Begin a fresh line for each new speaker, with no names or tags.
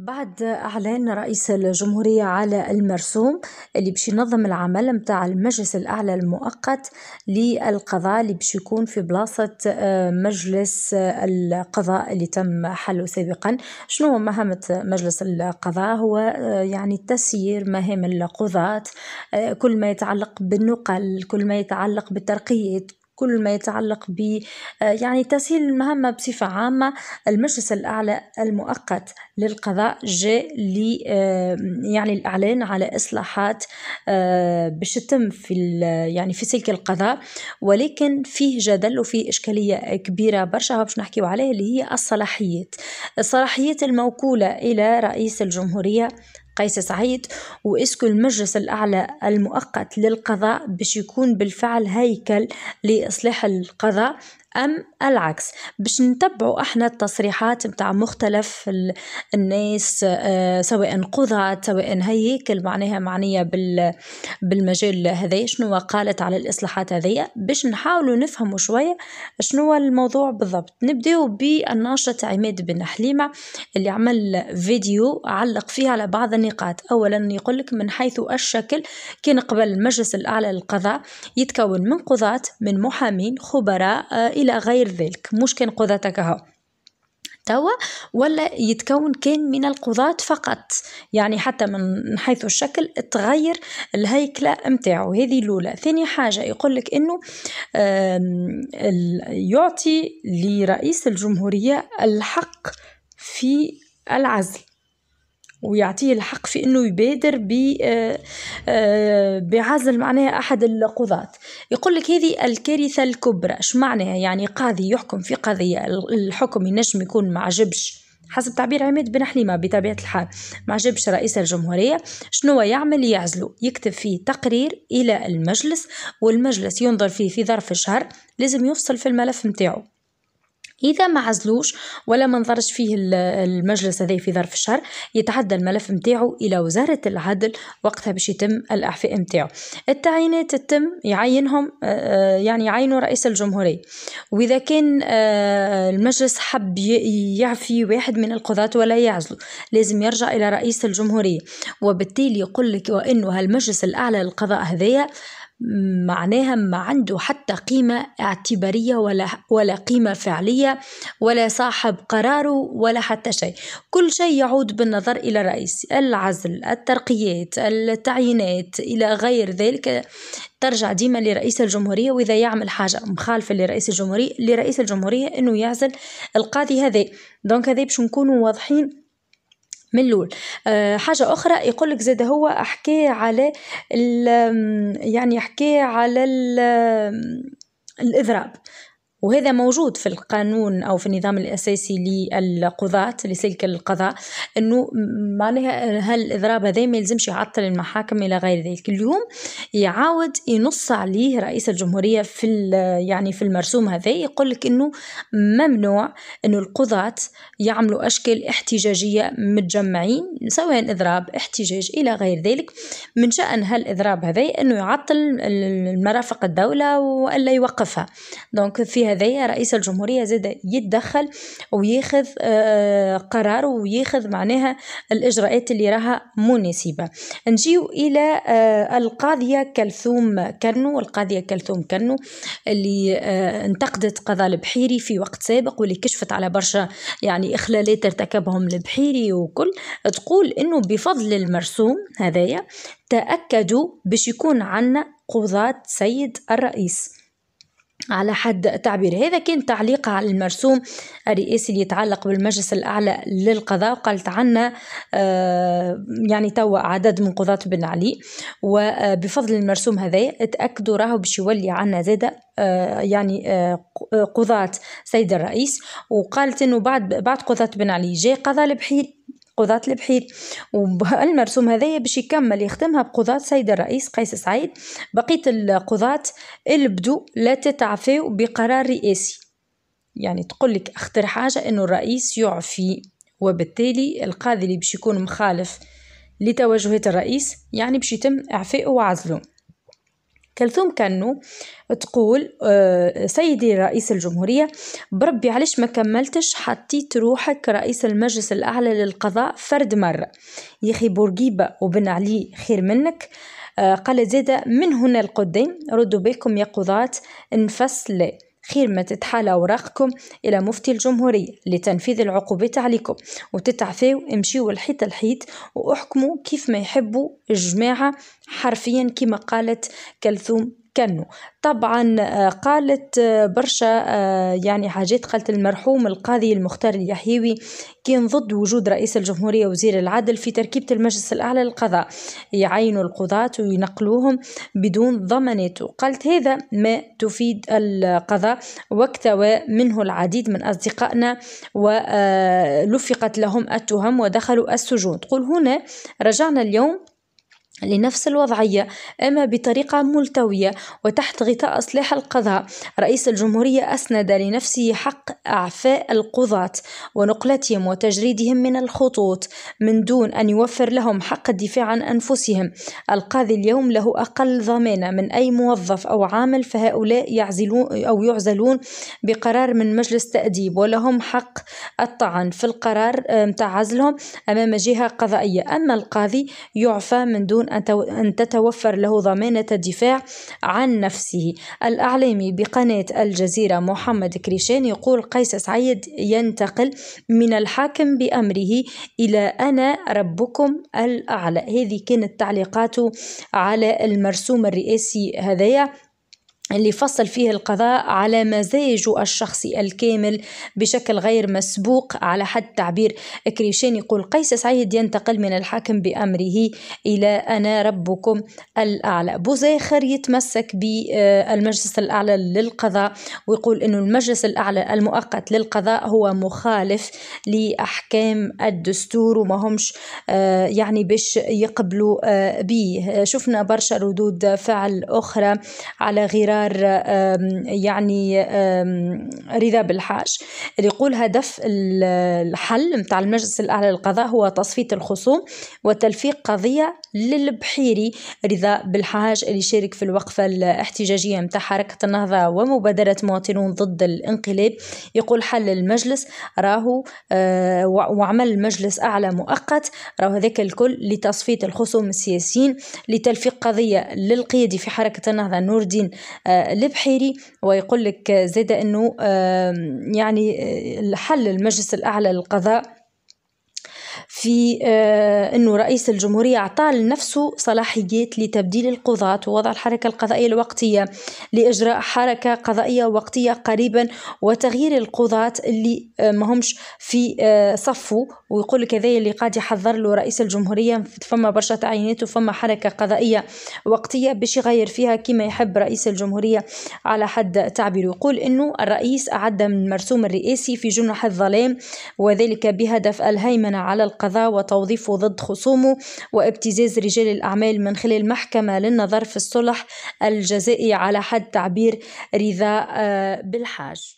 بعد اعلان رئيس الجمهوريه على المرسوم اللي باش ينظم العمل متاع المجلس الاعلى المؤقت للقضاء اللي باش يكون في بلاصه آه، مجلس آه، القضاء اللي تم حله سابقا شنو مهمه مجلس القضاء هو آه، يعني تسيير مهام القضاه كل ما يتعلق بالنقل كل ما يتعلق بالترقيات كل ما يتعلق ب آه، يعني تسهيل المهمة بصفة عامة المجلس الأعلى المؤقت للقضاء جاء لي آه، يعني الإعلان على إصلاحات آه، باش تتم في يعني في سلك القضاء ولكن فيه جدل وفيه إشكالية كبيرة برشا باش نحكيو عليها اللي هي الصلاحيات الصلاحيات الموكولة إلى رئيس الجمهورية قيس سعيد واسكو المجلس الأعلى المؤقت للقضاء باش يكون بالفعل هيكل لإصلاح القضاء أم العكس باش نتبعوا احنا التصريحات متاع مختلف الناس آه، سواء قضاة سواء هيكل معناها معنية بال بالمجال هذا شنو قالت على الإصلاحات هذيا باش نحاولوا نفهموا شوية شنو الموضوع بالضبط نبداو بالناشط عماد بن حليمة اللي عمل فيديو علق فيه على بعض النقاط أولا يقول لك من حيث الشكل كان قبل المجلس الأعلى للقضاء يتكون من قضاة من محامين خبراء آه، إلى غير ذلك مش كان قضاتك ها توا ولا يتكون كان من القضاة فقط يعني حتى من حيث الشكل تغير الهيكلة متاعه هذه الأولى ثاني حاجة يقول لك أنه يعطي لرئيس الجمهورية الحق في العزل ويعطيه الحق في انه يبادر آه، آه، بعزل معناها احد القضاة يقول لك هذه الكارثة الكبرى اش معناها يعني قاضي يحكم في قضية الحكم ينجم يكون ما عجبش حسب تعبير عماد بن حليمة بطبيعة الحال ما عجبش رئيس الجمهورية شنو يعمل يعزله يكتب فيه تقرير إلى المجلس والمجلس ينظر فيه في ظرف شهر لازم يفصل في الملف نتاعو إذا ما عزلوش ولا ما نظرش فيه المجلس هذا في ظرف الشهر يتعدى الملف نتاعو إلى وزارة العدل وقتها باش يتم الإعفاء نتاعو التعيينات تتم يعينهم آه، آه، يعني يعينوا رئيس الجمهورية وإذا كان آه، المجلس حب يعفي واحد من القضاة ولا يعزله لازم يرجع إلى رئيس الجمهورية وبالتالي يقول لك وأنه هالمجلس الأعلى للقضاء هذايا معناها ما عنده حتى قيمة اعتبارية ولا, ولا قيمة فعلية ولا صاحب قراره ولا حتى شيء كل شيء يعود بالنظر إلى الرئيس العزل الترقيات التعيينات إلى غير ذلك ترجع ديما لرئيس الجمهورية وإذا يعمل حاجة مخالفة لرئيس الجمهورية لرئيس الجمهورية أنه يعزل القاضي هذا دونك هذا باش نكونوا واضحين من الأول أه حاجة أخرى يقول لك زاد هو حكى على يعني حكى على الإضراب وهذا موجود في القانون أو في النظام الأساسي للقضاة لسلك القضاء أنه معناها هالإضراب هذا ما يلزمش يعطل المحاكم إلى غير ذلك اليوم يعاود ينص عليه رئيس الجمهورية في يعني في المرسوم هذا يقول لك أنه ممنوع أنه القضاة يعملوا أشكال احتجاجية متجمعين سواء إضراب احتجاج إلى غير ذلك من شأن هالإضراب هذا أنه يعطل المرافق الدولة وألا يوقفها دونك فيها هذايا رئيس الجمهورية زاد يتدخل وياخذ آه، قرار وياخذ معناها الإجراءات اللي راها مناسبة نجيو إلى آه، القاضية كلثوم كنو القاضية كلثوم كنو اللي آه، انتقدت قضاء البحيري في وقت سابق واللي كشفت على برشا يعني إخلالات ارتكبهم البحيري وكل تقول إنه بفضل المرسوم هذايا تأكدوا باش يكون عنا قضاة سيد الرئيس على حد تعبير هذا كان تعليق على المرسوم الرئاسي اللي يتعلق بالمجلس الأعلى للقضاء وقالت عنا آه، يعني توا عدد من قضاة بن علي وبفضل المرسوم هذا اتأكدوا راهو باش يولي عنا زادة آه، يعني آه، قضاة سيد الرئيس وقالت انه بعد بعد قضاة بن علي جاء قضاء البحيري قضاة البحير والمرسوم هذا باش يكمل يختمها بقضاة سيد الرئيس قيس سعيد بقية القضاة البدو لا تتعفاو بقرار رئاسي يعني تقول لك اختر حاجة انه الرئيس يعفي وبالتالي القاضي اللي باش يكون مخالف لتوجهات الرئيس يعني باش يتم اعفائه وعزله كلثوم كانو تقول آه، سيدي رئيس الجمهورية بربي علاش ما كملتش حطيت روحك رئيس المجلس الأعلى للقضاء فرد مرة يخي بورقيبة وبن علي خير منك آه، قال زيدا من هنا القدام ردوا بالكم يا قضاة نفس لا خير ما تتحال أوراقكم إلى مفتي الجمهورية لتنفيذ العقوبات عليكم وتتعفاو امشيو الحيط الحيط وأحكموا كيف ما يحبوا الجماعة حرفيا كما قالت كلثوم كانوا طبعا آه، قالت آه، برشا آه، يعني حاجات قالت المرحوم القاضي المختار اليحيوي كان ضد وجود رئيس الجمهورية وزير العدل في تركيبة المجلس الأعلى للقضاء يعينوا القضاة وينقلوهم بدون ضمانات قالت هذا ما تفيد القضاء واكتوى منه العديد من أصدقائنا ولفقت لهم التهم ودخلوا السجون تقول هنا رجعنا اليوم لنفس الوضعية أما بطريقة ملتوية وتحت غطاء إصلاح القضاء رئيس الجمهورية أسند لنفسه حق أعفاء القضاة ونقلتهم وتجريدهم من الخطوط من دون أن يوفر لهم حق الدفاع عن أنفسهم القاضي اليوم له أقل ضمانة من أي موظف أو عامل فهؤلاء يعزلون أو يعزلون بقرار من مجلس تأديب ولهم حق الطعن في القرار متاع عزلهم أمام جهة قضائية أما القاضي يعفى من دون أن تتوفر له ضمانة الدفاع عن نفسه الأعلامي بقناة الجزيرة محمد كريشان يقول قيس سعيد ينتقل من الحاكم بأمره إلى أنا ربكم الأعلى هذه كانت تعليقاته على المرسوم الرئاسي هذايا اللي فصل فيه القضاء على مزاجه الشخصي الكامل بشكل غير مسبوق على حد تعبير كريشان يقول قيس سعيد ينتقل من الحاكم بأمره إلى أنا ربكم الأعلى بوزاخر يتمسك بالمجلس الأعلى للقضاء ويقول أنه المجلس الأعلى المؤقت للقضاء هو مخالف لأحكام الدستور وما همش آه، يعني باش يقبلوا آه، به شفنا برشا ردود فعل أخرى على غرار دار يعني رضا بالحاج اللي يقول هدف الحل متاع المجلس الأعلى للقضاء هو تصفية الخصوم وتلفيق قضية للبحيري رضا بالحاج اللي شارك في الوقفة الاحتجاجية متاع حركة النهضة ومبادرة مواطنون ضد الانقلاب يقول حل المجلس راهو آه، وعمل مجلس أعلى مؤقت راهو هذاك الكل لتصفية الخصوم السياسيين لتلفيق قضية للقيادي في حركة النهضة نور الدين البحيري ويقول لك زيد أنه يعني آه، حل المجلس الأعلى للقضاء في آه، أنه رئيس الجمهورية أعطى لنفسه صلاحيات لتبديل القضاة ووضع الحركة القضائية الوقتية لإجراء حركة قضائية وقتية قريبا وتغيير القضاة اللي آه، ما همش في آه، صفه ويقول لك هذايا اللي قاعد يحذر له رئيس الجمهورية فما برشا تعيينات وفما حركة قضائية وقتية باش يغير فيها كما يحب رئيس الجمهورية على حد تعبير يقول أنه الرئيس أعد من المرسوم الرئاسي في جنح الظلام وذلك بهدف الهيمنة على القضاء كذا وتوظيف ضد خصومه وابتزاز رجال الأعمال من خلال محكمة للنظر في الصلح الجزائي على حد تعبير رضا آه، بالحاج